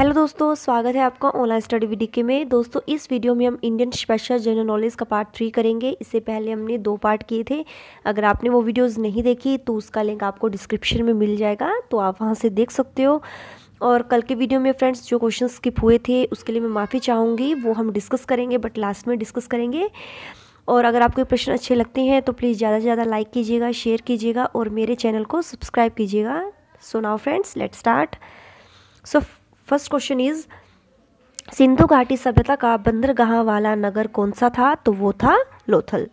hello दोस्तों स्वागत है आपका ऑनलाइन स्टडी वीडिके में दोस्तों इस वीडियो में हम इंडियन स्पेशल जनरल नॉलेज का पार्ट थ्री करेंगे इससे पहले हमने दो पार्ट किए थे अगर आपने वो वीडियोस नहीं देखी तो उसका लिंक आपको डिस्क्रिप्शन में मिल जाएगा तो आप वहाँ से देख सकते हो और कल के वीडियो में फ्रेंड्स जो क्वेश्चन स्किप हुए थे उसके लिए मैं माफ़ी चाहूँगी वो हम डिस्कस करेंगे बट लास्ट में डिस्कस करेंगे और अगर आपको प्रश्न अच्छे लगते हैं तो प्लीज़ ज़्यादा से ज़्यादा लाइक कीजिएगा शेयर कीजिएगा और मेरे चैनल को सब्सक्राइब कीजिएगा so now friends let start so first question is Sindhu घाटी सभ्यता का बंदरगाह वाला नगर कौन सा था तो वो था लोथल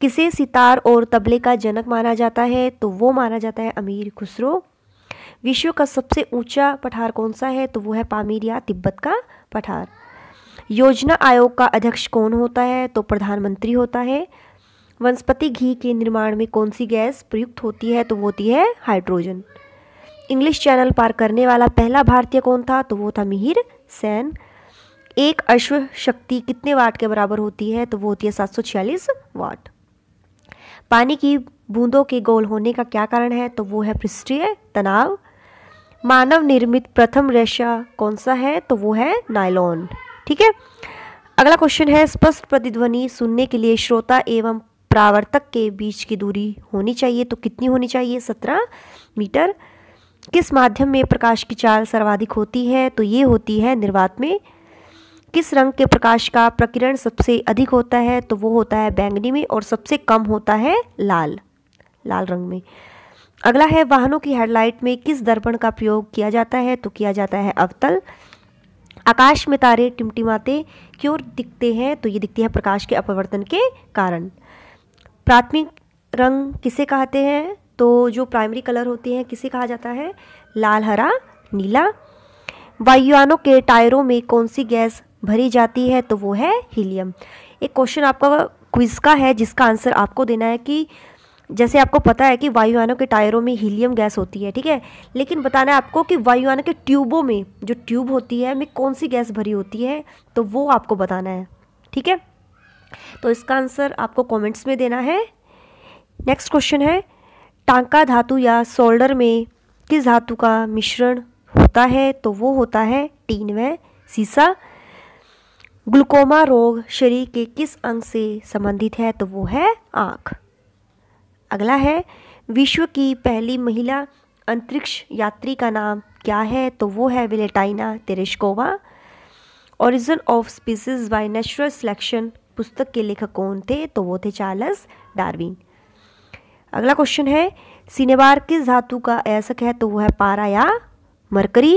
किसे सितार और तबले का जनक माना जाता है तो वो माना जाता है अमीर खुसरो विश्व का सबसे ऊंचा पठार कौन सा है तो वो है पामीर या तिब्बत का पठार योजना आयोग का अध्यक्ष कौन होता है तो प्रधानमंत्री होता है वनस्पति घी के निर्माण में कौन सी गैस प्रयुक्त होती है तो वो होती है हाइड्रोजन इंग्लिश चैनल पार करने वाला पहला भारतीय कौन था तो वो था मिहिर सेन एक अश्व शक्ति कितने वाट के बराबर होती है तो वो होती है सात सौ छियालीस वाट पानी की बूंदों के गोल होने का क्या कारण है तो वो है पृष्ठीय तनाव मानव निर्मित प्रथम रेशा कौन सा है तो वो है नायलॉन ठीक है अगला क्वेश्चन है स्पष्ट प्रतिध्वनि सुनने के लिए श्रोता एवं प्रावर्तक के बीच की दूरी होनी चाहिए तो कितनी होनी चाहिए सत्रह मीटर किस माध्यम में प्रकाश की चाल सर्वाधिक होती है तो ये होती है निर्वात में किस रंग के प्रकाश का प्रकिरण सबसे अधिक होता है तो वो होता है बैंगनी में और सबसे कम होता है लाल लाल रंग में अगला है वाहनों की हेडलाइट में किस दर्पण का प्रयोग किया जाता है तो किया जाता है अवतल आकाश में तारे टिमटिमाते क्यों दिखते हैं तो ये दिखते हैं प्रकाश के अपवर्तन के कारण प्राथमिक रंग किसे कहते हैं तो जो प्राइमरी कलर होते हैं किसे कहा जाता है लाल हरा नीला वायुयानों के टायरों में कौन सी गैस भरी जाती है तो वो है हीलियम एक क्वेश्चन आपका क्विज का है जिसका आंसर आपको देना है कि जैसे आपको पता है कि वायुयानों के टायरों में हीलियम गैस होती है ठीक है लेकिन बताना है आपको कि वायुयानों के ट्यूबों में जो ट्यूब होती है में कौन सी गैस भरी होती है तो वो आपको बताना है ठीक है तो इसका आंसर आपको कॉमेंट्स में देना है नेक्स्ट क्वेश्चन है टांका धातु या सोल्डर में किस धातु का मिश्रण होता है तो वो होता है टीन व सीसा ग्लूकोमा रोग शरीर के किस अंग से संबंधित है तो वो है आँख अगला है विश्व की पहली महिला अंतरिक्ष यात्री का नाम क्या है तो वो है Valentina Tereshkova origin of species by natural selection पुस्तक के लेखक कौन थे तो वो थे चार्ल्स डार्विन अगला क्वेश्चन है सिनेबार किस धातु का ऐसक है तो वो है पारा या मरकरी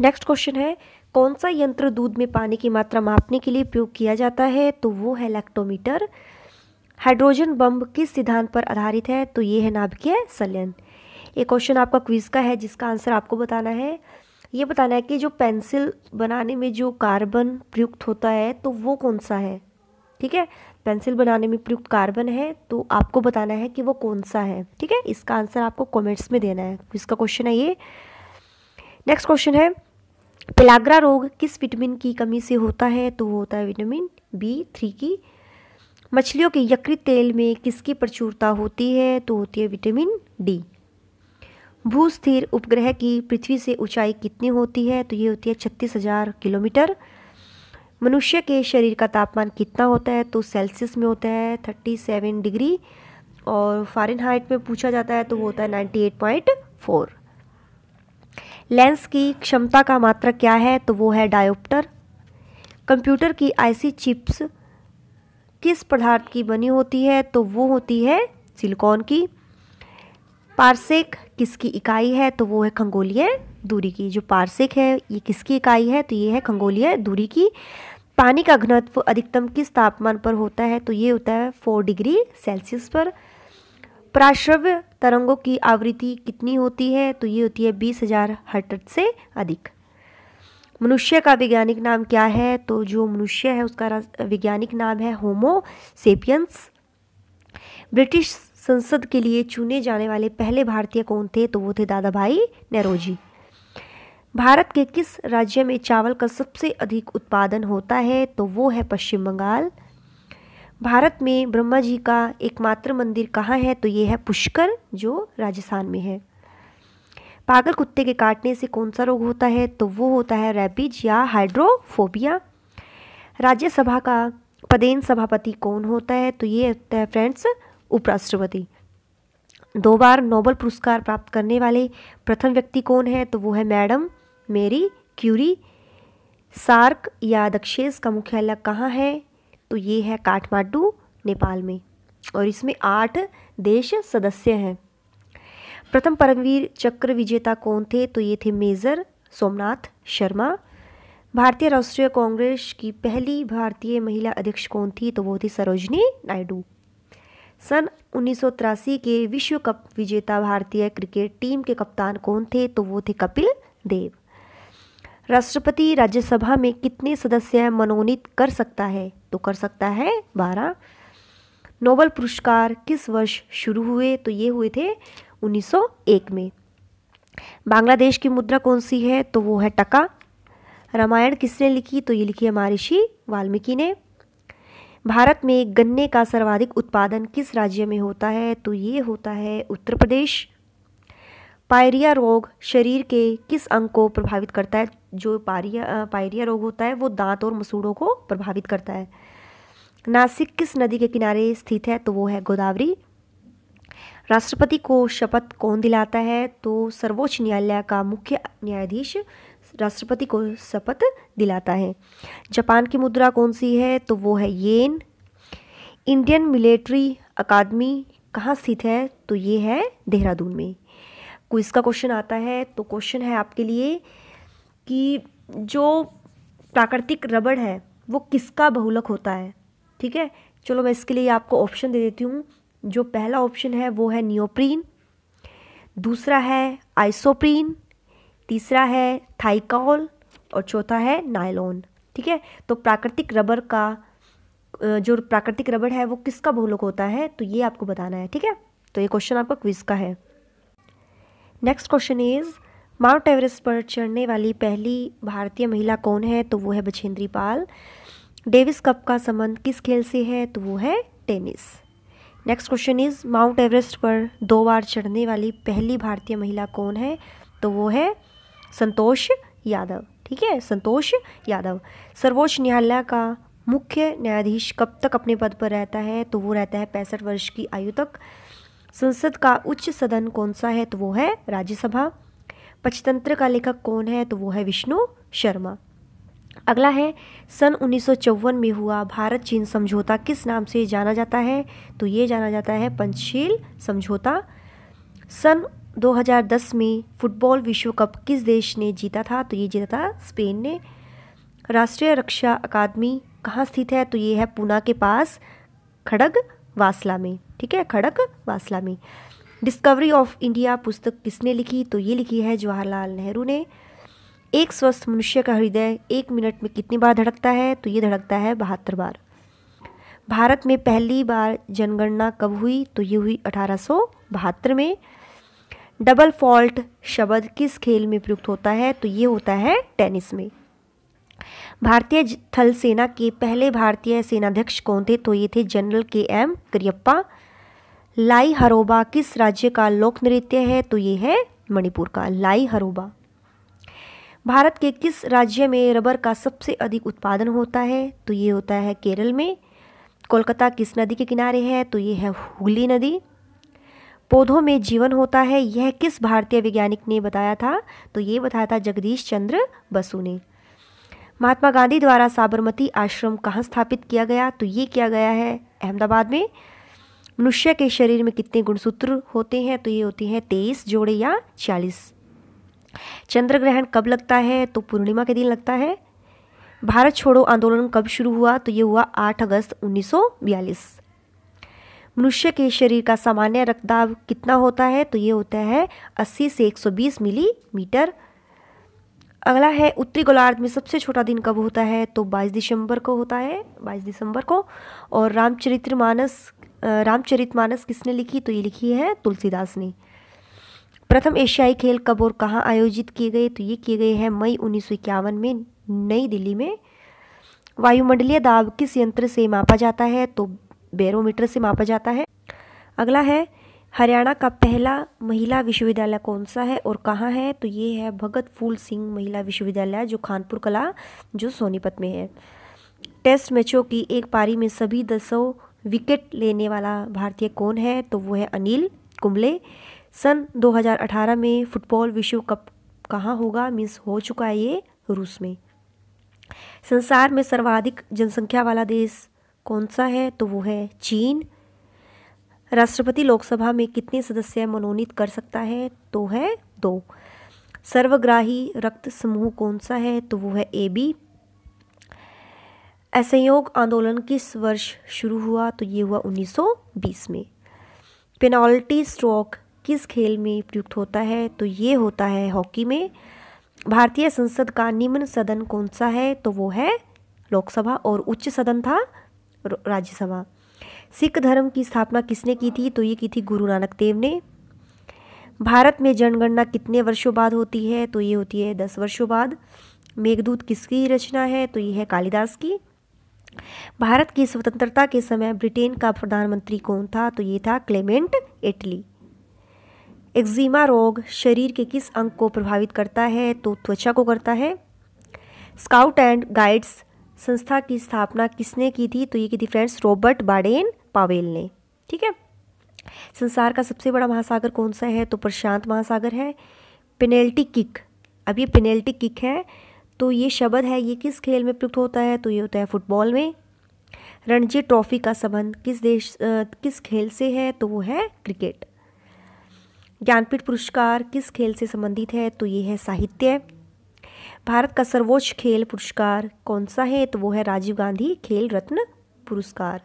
नेक्स्ट क्वेश्चन है कौन सा यंत्र दूध में पानी की मात्रा मापने के लिए प्रयोग किया जाता है तो वो है लैक्टोमीटर हाइड्रोजन बम्ब किस सिद्धांत पर आधारित है तो ये है नाभिकीय संलयन ये क्वेश्चन आपका क्विज का है जिसका आंसर आपको बताना है ये बताना है कि जो पेंसिल बनाने में जो कार्बन प्रयुक्त होता है तो वो कौन सा है ठीक है पेंसिल बनाने में प्रयुक्त कार्बन है तो आपको बताना है कि वो कौन सा है ठीक है इसका आंसर आपको कमेंट्स में देना है तो इसका क्वेश्चन है ये नेक्स्ट क्वेश्चन है पिलाग्रा रोग किस विटामिन की कमी से होता है तो वो होता है विटामिन बी थ्री की मछलियों के यकृत तेल में किसकी प्रचुरता होती है तो होती है विटामिन डी भूस्थिर उपग्रह की पृथ्वी से ऊंचाई कितनी होती है तो ये होती है छत्तीस हज़ार किलोमीटर मनुष्य के शरीर का तापमान कितना होता है तो सेल्सियस में होता है थर्टी सेवन डिग्री और फ़ारेनहाइट में पूछा जाता है तो वो होता है ninety eight point four lens की क्षमता का मात्रा क्या है तो वो है डायोप्टर कंप्यूटर की आईसी चिप्स किस पदार्थ की बनी होती है तो वो होती है सिलिकॉन की पार्सेक किसकी इकाई है तो वो है खंगोलीय दूरी की जो पार्सिक है ये किसकी इकाई है तो ये है खंगोलीय दूरी की पानी का घनत्व अधिकतम किस तापमान पर होता है तो ये होता है फोर डिग्री सेल्सियस पर प्राश्रव्य तरंगों की आवृत्ति कितनी होती है तो ये होती है बीस हजार हटट से अधिक मनुष्य का वैज्ञानिक नाम क्या है तो जो मनुष्य है उसका वैज्ञानिक नाम है होमो सेपियंस ब्रिटिश संसद के लिए चुने जाने वाले पहले भारतीय कौन थे तो वो थे दादा भाई नेहरू जी भारत के किस राज्य में चावल का सबसे अधिक उत्पादन होता है तो वो है पश्चिम बंगाल भारत में ब्रह्मा जी का एकमात्र मंदिर कहाँ है तो ये है पुष्कर जो राजस्थान में है पागल कुत्ते के काटने से कौन सा रोग होता है तो वो होता है रैबिज या हाइड्रोफोबिया राज्यसभा का पदेन सभापति कौन होता है तो ये होता है फ्रेंड्स उपराष्ट्रपति दो बार नोबल पुरस्कार प्राप्त करने वाले प्रथम व्यक्ति कौन है तो वो है मैडम मेरी क्यूरी सार्क या दक्षेस का मुख्यालय कहाँ है तो ये है काठमांडू नेपाल में और इसमें आठ देश सदस्य हैं प्रथम परमवीर चक्र विजेता कौन थे तो ये थे मेजर सोमनाथ शर्मा भारतीय राष्ट्रीय कांग्रेस की पहली भारतीय महिला अध्यक्ष कौन थी तो वो थी सरोजनी नायडू सन उन्नीस के विश्व कप विजेता भारतीय क्रिकेट टीम के कप्तान कौन थे तो वो थे कपिल देव राष्ट्रपति राज्यसभा में कितने सदस्य मनोनीत कर सकता है तो कर सकता है बारह नोबल पुरस्कार किस वर्ष शुरू हुए तो ये हुए थे 1901 में बांग्लादेश की मुद्रा कौन सी है तो वो है टका रामायण किसने लिखी तो ये लिखी है महर्षि वाल्मीकि ने भारत में गन्ने का सर्वाधिक उत्पादन किस राज्य में होता है तो ये होता है उत्तर प्रदेश पायरिया रोग शरीर के किस अंग को प्रभावित करता है जो पारिया पायरिया रोग होता है वो दांत और मसूड़ों को प्रभावित करता है नासिक किस नदी के किनारे स्थित है तो वो है गोदावरी राष्ट्रपति को शपथ कौन दिलाता है तो सर्वोच्च न्यायालय का मुख्य न्यायाधीश राष्ट्रपति को शपथ दिलाता है जापान की मुद्रा कौन सी है तो वो है येन इंडियन मिलिट्री अकादमी कहाँ स्थित है तो ये है देहरादून में कोई इसका क्वेश्चन आता है तो क्वेश्चन है आपके लिए कि जो प्राकृतिक रबड़ है वो किसका बहुलक होता है ठीक है चलो मैं इसके लिए आपको ऑप्शन दे देती हूँ जो पहला ऑप्शन है वो है नियोप्रीन दूसरा है आइसोप्रीन तीसरा है थाइकॉल और चौथा है नायलॉन ठीक है तो प्राकृतिक रबर का जो प्राकृतिक रबड़ है वो किसका बहुलक होता है तो ये आपको बताना है ठीक है तो ये क्वेश्चन आपका क्विज का है next question is Mount Everest पर चढ़ने वाली पहली भारतीय महिला कौन है तो वो है बछेंद्री पाल डेविस कप का संबंध किस खेल से है तो वो है tennis next question is Mount Everest पर दो बार चढ़ने वाली पहली भारतीय महिला कौन है तो वो है संतोष यादव ठीक है संतोष यादव सर्वोच्च न्यायालय का मुख्य न्यायाधीश कब तक अपने पद पर रहता है तो वो रहता है पैंसठ वर्ष की आयु तक संसद का उच्च सदन कौन सा है तो वो है राज्यसभा पंचतंत्र का लेखक कौन है तो वो है विष्णु शर्मा अगला है सन उन्नीस में हुआ भारत चीन समझौता किस नाम से जाना जाता है तो ये जाना जाता है पंचशील समझौता सन 2010 में फुटबॉल विश्व कप किस देश ने जीता था तो ये जीता था स्पेन ने राष्ट्रीय रक्षा अकादमी कहाँ स्थित है तो ये है पूना के पास खड़ग वासला में ठीक है खड़ग वासला में डिस्कवरी ऑफ इंडिया पुस्तक किसने लिखी तो ये लिखी है जवाहरलाल नेहरू ने एक स्वस्थ मनुष्य का हृदय एक मिनट में कितनी बार धड़कता है तो ये धड़कता है बहत्तर बार भारत में पहली बार जनगणना कब हुई तो ये हुई अठारह में डबल फॉल्ट शब्द किस खेल में प्रयुक्त होता है तो ये होता है टेनिस में भारतीय थल सेना के पहले भारतीय सेनाध्यक्ष कौन थे तो ये थे जनरल के एम करियप्पा लाई हरोबा किस राज्य का लोक नृत्य है तो ये है मणिपुर का लाई हरोबा भारत के किस राज्य में रबर का सबसे अधिक उत्पादन होता है तो ये होता है केरल में कोलकाता किस नदी के किनारे है तो ये है हुगली नदी पौधों में जीवन होता है यह किस भारतीय वैज्ञानिक ने बताया था तो ये बताया था जगदीश चंद्र बसु ने महात्मा गांधी द्वारा साबरमती आश्रम कहाँ स्थापित किया गया तो ये किया गया है अहमदाबाद में मनुष्य के शरीर में कितने गुणसूत्र होते हैं तो ये होते हैं तेईस जोड़े या चालीस चंद्र ग्रहण कब लगता है तो पूर्णिमा के दिन लगता है भारत छोड़ो आंदोलन कब शुरू हुआ तो ये हुआ 8 अगस्त 1942 मनुष्य के शरीर का सामान्य रक्तदाब कितना होता है तो ये होता है 80 से 120 मिलीमीटर अगला है उत्तरी गोलार्ध में सबसे छोटा दिन कब होता है तो 22 दिसंबर को होता है 22 दिसंबर को और रामचरितमानस रामचरितमानस किसने लिखी तो ये लिखी है तुलसीदास ने प्रथम एशियाई खेल कब और कहाँ आयोजित किए गए तो ये किए गए हैं मई उन्नीस में नई दिल्ली में वायुमंडलीय दाब किस यंत्र से मापा जाता है तो बैरोमीटर से मापा जाता है अगला है हरियाणा का पहला महिला विश्वविद्यालय कौन सा है और कहाँ है तो ये है भगत फूल सिंह महिला विश्वविद्यालय जो खानपुर कला जो सोनीपत में है टेस्ट मैचों की एक पारी में सभी दसों विकेट लेने वाला भारतीय कौन है तो वो है अनिल कुंबले सन 2018 में फुटबॉल विश्व कप कहाँ होगा मीन्स हो चुका है ये रूस में संसार में सर्वाधिक जनसंख्या वाला देश कौन सा है तो वो है चीन राष्ट्रपति लोकसभा में कितने सदस्य मनोनीत कर सकता है तो है दो सर्वग्राही रक्त समूह कौन सा है तो वो है ए बी असहयोग आंदोलन किस वर्ष शुरू हुआ तो ये हुआ 1920 में पेनाल्टी स्ट्रोक किस खेल में प्रयुक्त होता है तो ये होता है हॉकी में भारतीय संसद का निम्न सदन कौन सा है तो वो है लोकसभा और उच्च सदन था राज्यसभा सिख धर्म की स्थापना किसने की थी तो ये की थी गुरु नानक देव ने भारत में जनगणना कितने वर्षों बाद होती है तो ये होती है दस वर्षों बाद मेघदूत किसकी रचना है तो ये है कालिदास की भारत की स्वतंत्रता के समय ब्रिटेन का प्रधानमंत्री कौन था तो ये था क्लेमेंट इटली एक्जिमा रोग शरीर के किस अंग को प्रभावित करता है तो त्वचा को करता है स्काउट एंड गाइड्स संस्था की स्थापना किसने की थी तो ये की थी फ्रेंड्स रॉबर्ट बाडेन पावेल ने ठीक है संसार का सबसे बड़ा महासागर कौन सा है तो प्रशांत महासागर है पेनल्टी किक अब ये पेनल्टी किक है तो ये शब्द है ये किस खेल में प्रयुक्त होता है तो ये होता है फुटबॉल में रणजी ट्रॉफी का संबंध किस देश आ, किस खेल से है तो वो है क्रिकेट ज्ञानपीठ पुरस्कार किस खेल से संबंधित है तो ये है साहित्य भारत का सर्वोच्च खेल पुरस्कार कौन सा है तो वो है राजीव गांधी खेल रत्न पुरस्कार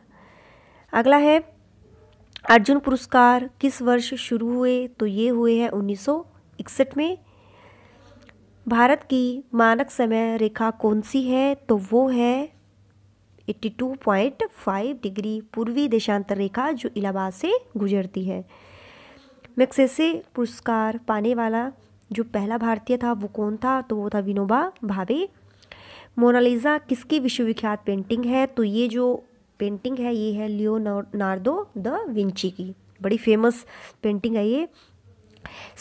अगला है अर्जुन पुरस्कार किस वर्ष शुरू हुए तो ये हुए हैं 1961 में भारत की मानक समय रेखा कौन सी है तो वो है 82.5 डिग्री पूर्वी देशांतर रेखा जो इलाहाबाद से गुजरती है मैक्सेसे पुरस्कार पाने वाला जो पहला भारतीय था वो कौन था तो वो था विनोबा भावे मोनालिजा किसकी विश्वविख्यात पेंटिंग है तो ये जो पेंटिंग है ये है लियो नार्दो द विंची की बड़ी फेमस पेंटिंग है ये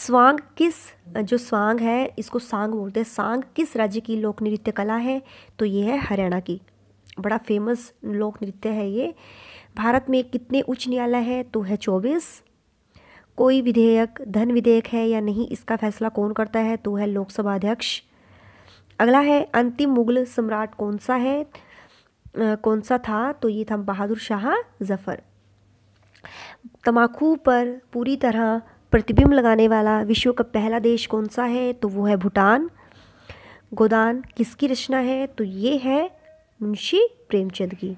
स्वांग किस जो स्वांग है इसको सांग बोलते हैं सांग किस राज्य की लोक नृत्य कला है तो ये है हरियाणा की बड़ा फेमस लोक नृत्य है ये भारत में कितने उच्च न्यायालय है तो है चौबीस कोई विधेयक धन विधेयक है या नहीं इसका फैसला कौन करता है तो है लोकसभा अध्यक्ष अगला है अंतिम मुगल सम्राट कौन सा है आ, कौन सा था तो ये था बहादुर शाह जफ़र तम्बाकू पर पूरी तरह प्रतिबिंब लगाने वाला विश्व का पहला देश कौन सा है तो वो है भूटान गोदान किसकी रचना है तो ये है मुंशी प्रेमचंद की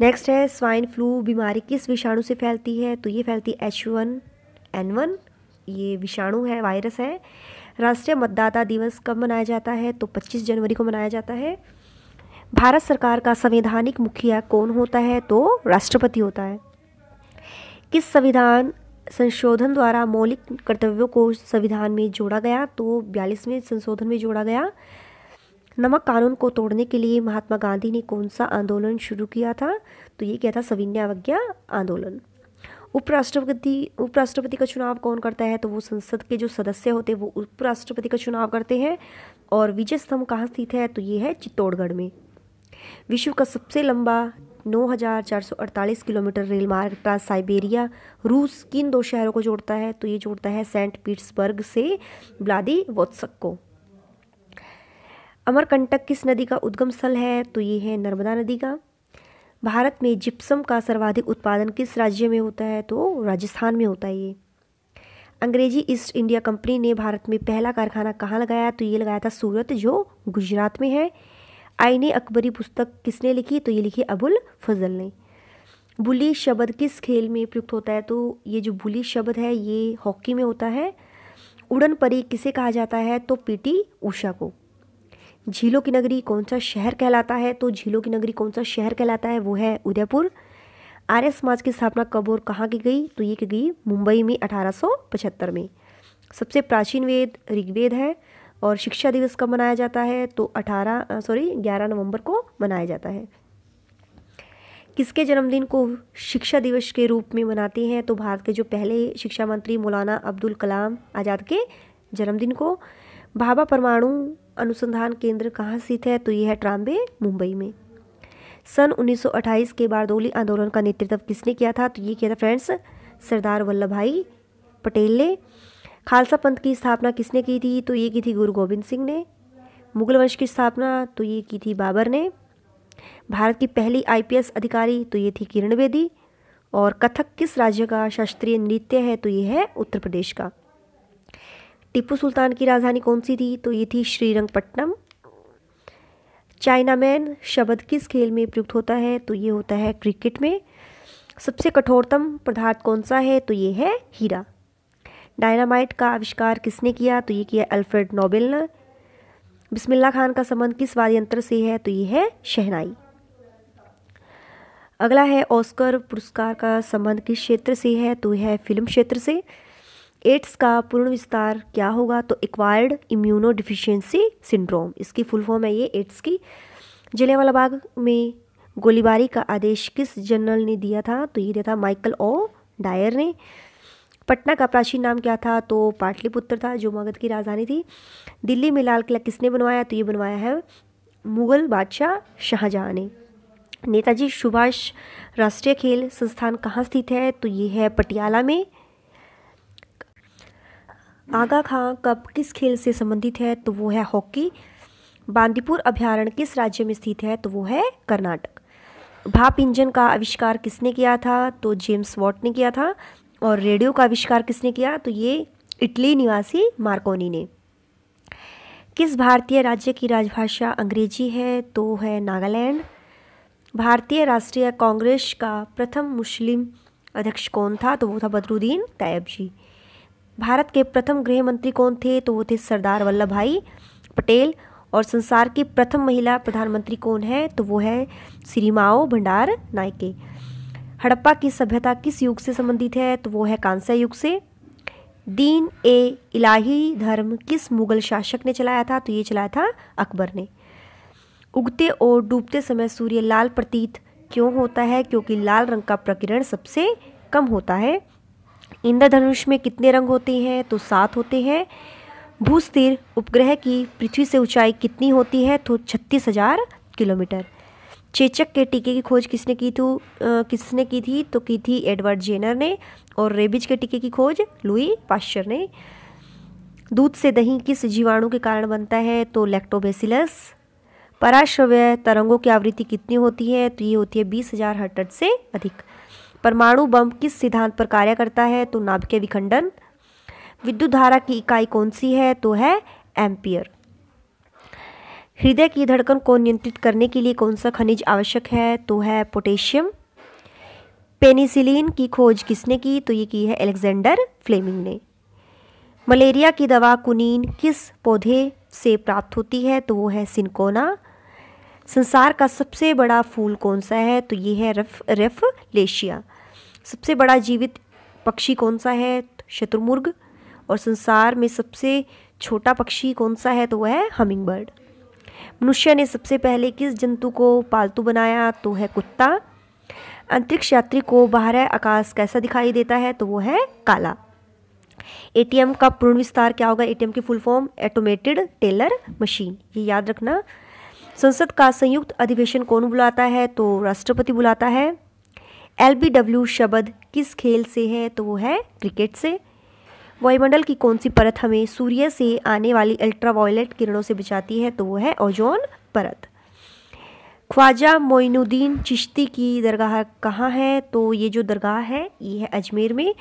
नेक्स्ट है स्वाइन फ्लू बीमारी किस विषाणु से फैलती है तो ये फैलती है एच वन एन वन ये विषाणु है वायरस है राष्ट्रीय मतदाता दिवस कब मनाया जाता है तो 25 जनवरी को मनाया जाता है भारत सरकार का संवैधानिक मुखिया कौन होता है तो राष्ट्रपति होता है किस संविधान संशोधन द्वारा मौलिक कर्तव्यों को संविधान में जोड़ा गया तो बयालीसवें संशोधन में जोड़ा गया नमक कानून को तोड़ने के लिए महात्मा गांधी ने कौन सा आंदोलन शुरू किया था तो ये क्या था सविन्य अवज्ञा आंदोलन उपराष्ट्रपति उपराष्ट्रपति का चुनाव कौन करता है तो वो संसद के जो सदस्य होते हैं वो उपराष्ट्रपति का चुनाव करते हैं और विजय स्तंभ कहाँ स्थित है तो ये है चित्तौड़गढ़ में विश्व का सबसे लंबा 9,448 किलोमीटर रेल मार्ग ट्रांस साइबेरिया रूस किन दो शहरों को जोड़ता है तो ये जोड़ता है सेंट पीटर्सबर्ग से ब्लादी वोत्सक को अमरकंटक किस नदी का उद्गम स्थल है तो ये है नर्मदा नदी का भारत में जिप्सम का सर्वाधिक उत्पादन किस राज्य में होता है तो राजस्थान में होता है ये अंग्रेजी ईस्ट इंडिया कंपनी ने भारत में पहला कारखाना कहाँ लगाया तो ये लगाया था सूरत जो गुजरात में है आईने अकबरी पुस्तक किसने लिखी तो ये लिखी अबुल फजल ने बुली शब्द किस खेल में प्रयुक्त होता है तो ये जो बुली शब्द है ये हॉकी में होता है उड़न परी किसे कहा जाता है तो पीटी उषा को झीलों की नगरी कौन सा शहर कहलाता है तो झीलों की नगरी कौन सा शहर कहलाता है वो है उदयपुर आर्य समाज की स्थापना कब और कहाँ की गई तो ये की गई मुंबई में अठारह में सबसे प्राचीन वेद ऋग्वेद है और शिक्षा दिवस कब मनाया जाता है तो अठारह सॉरी ग्यारह नवंबर को मनाया जाता है किसके जन्मदिन को शिक्षा दिवस के रूप में मनाते हैं तो भारत के जो पहले शिक्षा मंत्री मौलाना अब्दुल कलाम आज़ाद के जन्मदिन को भाभा परमाणु अनुसंधान केंद्र कहाँ स्थित है तो यह है ट्राम्बे मुंबई में सन 1928 के बारदोली आंदोलन का नेतृत्व किसने किया था तो ये किया था फ्रेंड्स सरदार वल्लभ भाई पटेल ने खालसा पंथ की स्थापना किसने की थी तो ये की थी गुरु गोविंद सिंह ने मुगल वंश की स्थापना तो ये की थी बाबर ने भारत की पहली आईपीएस अधिकारी तो ये थी किरण बेदी और कथक किस राज्य का शास्त्रीय नृत्य है तो ये है उत्तर प्रदेश का टिप्पू सुल्तान की राजधानी कौन सी थी तो ये थी श्रीरंगपट्टनम चाइना मैन शब्द किस खेल में प्रयुक्त होता है तो ये होता है क्रिकेट में सबसे कठोरतम पदार्थ कौन सा है तो ये है हीरा डायनामाइट का आविष्कार किसने किया तो ये किया अल्फ्रेड नोबेल ने बिस्मिल्ला खान का संबंध किस वाद्यंत्र से है तो ये है शहनाई अगला है ऑस्कर पुरस्कार का संबंध किस क्षेत्र से है तो यह है फिल्म क्षेत्र से एड्स का पूर्ण विस्तार क्या होगा तो एक्वायर्ड इम्यूनो डिफिशियंसी सिंड्रोम इसकी फुल फॉर्म है ये एड्स की जलियांवाला बाग में गोलीबारी का आदेश किस जनरल ने दिया था तो ये दिया था माइकल ओ डायर ने पटना का प्राचीन नाम क्या था तो पाटलिपुत्र था जो मगध की राजधानी थी दिल्ली में लाल किला किसने बनवाया तो ये बनवाया है मुगल बादशाह शाहजहाँ ने नेताजी सुभाष राष्ट्रीय खेल संस्थान कहाँ स्थित है तो ये है पटियाला में आगा खां कप किस खेल से संबंधित है तो वो है हॉकी बांदीपुर अभ्यारण्य किस राज्य में स्थित है तो वो है कर्नाटक भाप इंजन का आविष्कार किसने किया था तो जेम्स वॉट ने किया था और रेडियो का आविष्कार किसने किया तो ये इटली निवासी मार्कोनी ने किस भारतीय राज्य की राजभाषा अंग्रेजी है तो है नागालैंड भारतीय राष्ट्रीय कांग्रेस का प्रथम मुस्लिम अध्यक्ष कौन था तो वो था बदरुद्दीन तैयब जी भारत के प्रथम गृह मंत्री कौन थे तो वो थे सरदार वल्लभ भाई पटेल और संसार की प्रथम महिला प्रधानमंत्री कौन है तो वो है श्रीमाओ भंडार नायके हड़प्पा की सभ्यता किस युग से संबंधित है तो वो है कांस्य युग से दीन ए इलाही धर्म किस मुगल शासक ने चलाया था तो ये चलाया था अकबर ने उगते और डूबते समय सूर्य लाल प्रतीत क्यों होता है क्योंकि लाल रंग का प्रकिरण सबसे कम होता है इंद्रधनुष में कितने रंग होते हैं तो सात होते हैं भूस्थिर उपग्रह की पृथ्वी से ऊंचाई कितनी होती है तो छत्तीस हज़ार किलोमीटर चेचक के टीके की खोज किसने की थी किसने की थी तो की थी एडवर्ड जेनर ने और रेबिज के टीके की खोज लुई पाश्चर ने दूध से दही किस जीवाणु के कारण बनता है तो लैक्टोबेसिलस पराश्रव्य तरंगों की आवृत्ति कितनी होती है तो ये होती है बीस हजार हटट से अधिक परमाणु बम किस सिद्धांत पर कार्य करता है तो नाभिकीय विखंडन विद्युत धारा की इकाई कौन सी है तो है एम्पियर हृदय की धड़कन को नियंत्रित करने के लिए कौन सा खनिज आवश्यक है तो है पोटेशियम पेनिसिलिन की खोज किसने की तो ये की है एलेक्जेंडर फ्लेमिंग ने मलेरिया की दवा कुनीन किस पौधे से प्राप्त होती है तो वो है सिनकोना संसार का सबसे बड़ा फूल कौन सा है तो ये है रफ रेफ लेशिया सबसे बड़ा जीवित पक्षी कौन सा है तो शत्रुमुर्ग और संसार में सबसे छोटा पक्षी कौन सा है तो वह है हमिंग बर्ड मनुष्य ने सबसे पहले किस जंतु को पालतू बनाया तो है कुत्ता अंतरिक्ष यात्री को बाहर आकाश कैसा दिखाई देता है तो वो है काला एटीएम का पूर्ण विस्तार क्या होगा एटीएम की full form automated teller machine ये याद रखना संसद का संयुक्त अधिवेशन कौन बुलाता है तो राष्ट्रपति बुलाता है एल शब्द किस खेल से है तो वो है क्रिकेट से वायुमंडल की कौन सी परत हमें सूर्य से आने वाली अल्ट्रावायलेट किरणों से बचाती है तो वो है ओजोन परत ख्वाजा मोइनुद्दीन चिश्ती की दरगाह कहाँ है तो ये जो दरगाह है ये है अजमेर में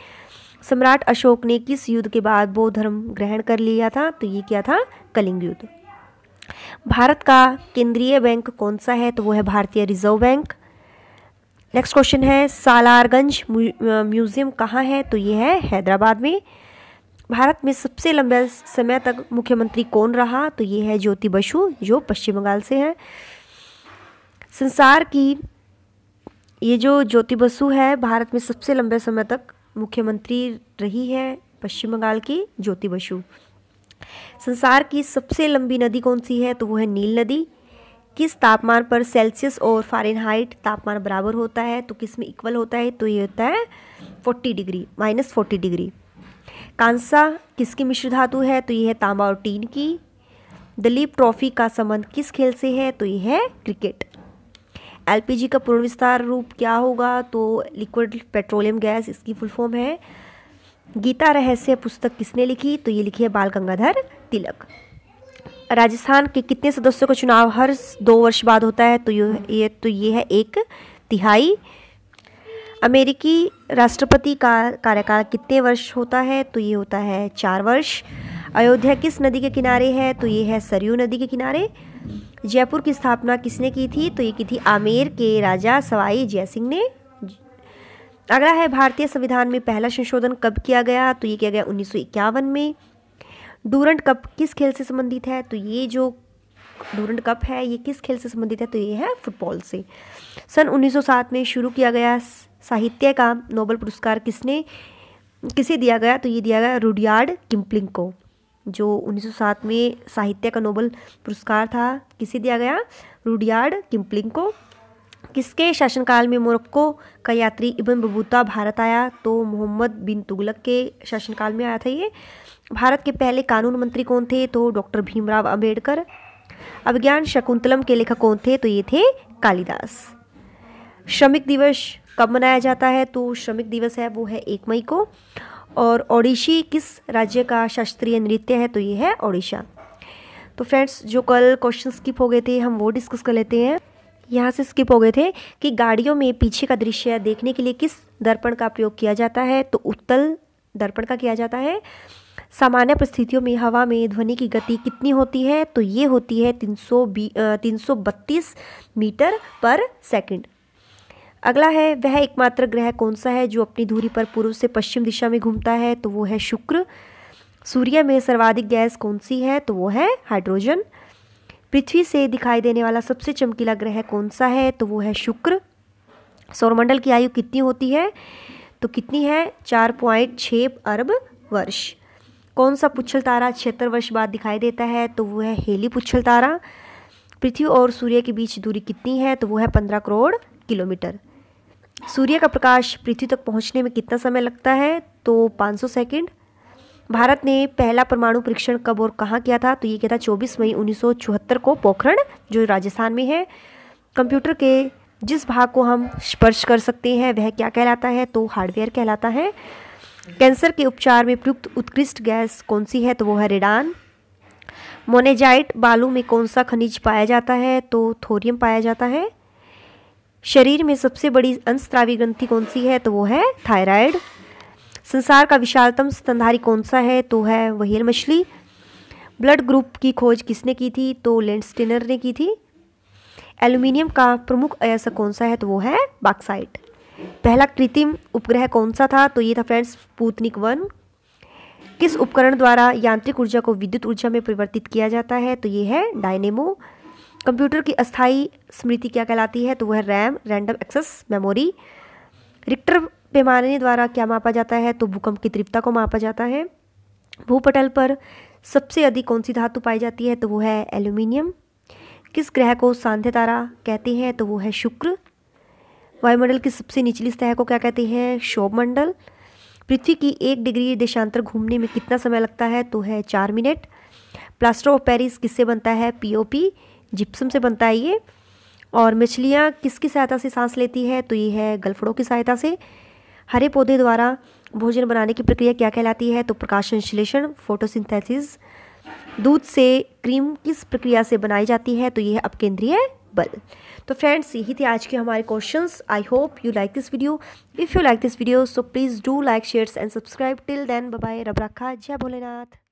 सम्राट अशोक ने किस युद्ध के बाद बौद्ध धर्म ग्रहण कर लिया था तो ये क्या था कलिंग युद्ध भारत का केंद्रीय बैंक कौन सा है तो वो है भारतीय रिजर्व बैंक नेक्स्ट क्वेश्चन है सालारगंज म्यूज़ियम कहाँ है तो ये है हैदराबाद में भारत में सबसे लंबे समय तक मुख्यमंत्री कौन रहा तो ये है ज्योति बसु जो पश्चिम बंगाल से हैं संसार की ये जो ज्योति बसु है भारत में सबसे लंबे समय तक मुख्यमंत्री रही है पश्चिम बंगाल की ज्योति बसु संसार की सबसे लंबी नदी कौन सी है तो वो है नील नदी किस तापमान पर सेल्सियस और फारेनहाइट तापमान बराबर होता है तो किस में इक्वल होता है तो ये होता है forty degree minus forty degree कांसा किसकी मिश्र धातु है तो ये है तांबा और टीन की दलीप ट्रॉफी का संबंध किस खेल से है तो ये है क्रिकेट एलपीजी का पूर्ण विस्तार रूप क्या होगा तो लिक्विड पेट्रोलियम गैस इसकी फुल फॉर्म है गीता रहस्य पुस्तक किसने लिखी तो ये लिखी है बाल गंगाधर तिलक राजस्थान के कितने सदस्यों का चुनाव हर दो वर्ष बाद होता है तो ये तो ये है एक तिहाई अमेरिकी राष्ट्रपति का कार्यकाल कितने वर्ष होता है तो ये होता है चार वर्ष अयोध्या किस नदी के किनारे है तो ये है सरयू नदी के किनारे जयपुर की स्थापना किसने की थी तो ये की थी आमेर के राजा सवाई जयसिंह ने अगला है भारतीय संविधान में पहला संशोधन कब किया गया तो ये किया गया उन्नीस में डूरंट कप किस खेल से संबंधित है तो ये जो डूरंट कप है ये किस खेल से संबंधित है तो ये है फुटबॉल से सन 1907 में शुरू किया गया साहित्य का नोबल पुरस्कार किसने किसे दिया गया तो ये दिया गया रुडियार्ड किम्पलिंग को जो 1907 में साहित्य का नोबल पुरस्कार था किसे दिया गया रुडियार्ड किम्पलिंग को किसके शासनकाल में मोरक्को का यात्री इबन बबूता भारत आया तो मोहम्मद बिन तुगलक के शासनकाल में आया था ये भारत के पहले कानून मंत्री कौन थे तो डॉक्टर भीमराव अम्बेडकर अभिज्ञान शकुंतलम के लेखक कौन थे तो ये थे कालिदास श्रमिक दिवस कब मनाया जाता है तो श्रमिक दिवस है वो है एक मई को और ओडिशी किस राज्य का शास्त्रीय नृत्य है तो ये है ओडिशा तो फ्रेंड्स जो कल क्वेश्चन स्किप हो गए थे हम वो डिस्कस कर लेते हैं यहाँ से स्किप हो गए थे कि गाड़ियों में पीछे का दृश्य देखने के लिए किस दर्पण का प्रयोग किया जाता है तो उत्तल दर्पण का किया जाता है सामान्य परिस्थितियों में हवा में ध्वनि की गति कितनी होती है तो ये होती है तीन सौ मीटर पर सेकेंड अगला है वह एकमात्र ग्रह कौन सा है जो अपनी दूरी पर पूर्व से पश्चिम दिशा में घूमता है तो वो है शुक्र सूर्य में सर्वाधिक गैस कौन सी है तो वो है हाइड्रोजन पृथ्वी से दिखाई देने वाला सबसे चमकीला ग्रह कौन सा है तो वो है शुक्र सौरमंडल की आयु कितनी होती है तो कितनी है चार पॉइंट छः अरब वर्ष कौन सा पुच्छल तारा छिहत्तर वर्ष बाद दिखाई देता है तो वो है हेली पुच्छल तारा पृथ्वी और सूर्य के बीच दूरी कितनी है तो वो है पंद्रह करोड़ किलोमीटर सूर्य का प्रकाश पृथ्वी तक पहुंचने में कितना समय लगता है तो 500 सेकेंड भारत ने पहला परमाणु परीक्षण कब और कहाँ किया था तो ये किया था 24 मई 1974 को पोखरण जो राजस्थान में है कंप्यूटर के जिस भाग को हम स्पर्श कर सकते हैं वह क्या कहलाता है तो हार्डवेयर कहलाता है कैंसर के उपचार में प्रयुक्त उत्कृष्ट गैस कौन सी है तो वो है रेडान मोनेजाइट बालू में कौन सा खनिज पाया जाता है तो थोरियम पाया जाता है शरीर में सबसे बड़ी अंशस्रावी ग्रंथि कौन सी है तो वो है थायराइड संसार का विशालतम स्तनधारी कौन सा है तो है व्हेल मछली ब्लड ग्रुप की खोज किसने की थी तो लेंडस्टिनर ने की थी एल्यूमिनियम का प्रमुख अयस्क कौन सा है तो वो है बाक्साइट पहला कृत्रिम उपग्रह कौन सा था तो ये था फ्रेंड्स पूतनिक वन किस उपकरण द्वारा यांत्रिक ऊर्जा को विद्युत ऊर्जा में परिवर्तित किया जाता है तो ये है डायनेमो कंप्यूटर की अस्थाई स्मृति क्या कहलाती है तो वह RAM random access memory Richter पैमाने द्वारा क्या मापा जाता है तो भूकंप की तीव्रता को मापा जाता है भूपटल पर सबसे अधिक कौन सी धातु पाई जाती है तो वो है एल्यूमिनियम किस ग्रह को सांध्य तारा कहते हैं तो वो है शुक्र वायुमंडल की सबसे निचली सतह को क्या कहते हैं शोभ मंडल पृथ्वी की एक डिग्री देशांतर घूमने में कितना समय लगता है तो है चार मिनट प्लास्टर ऑफ पेरिस किससे बनता है पीओपी पी जिप्सम से बनता है ये और मछलियाँ किसकी सहायता से सांस लेती है तो ये है गलफड़ों की सहायता से हरे पौधे द्वारा भोजन बनाने की प्रक्रिया क्या कहलाती है तो प्रकाश संश्लेषण फोटोसिंथेसिस दूध से क्रीम किस प्रक्रिया से बनाई जाती है तो ये है अपकेंद्रीय बल तो फ्रेंड्स यही थे आज के हमारे questions I hope you like this video if you like this video so please do like shares and subscribe till then bye रब रखा जय भोलेनाथ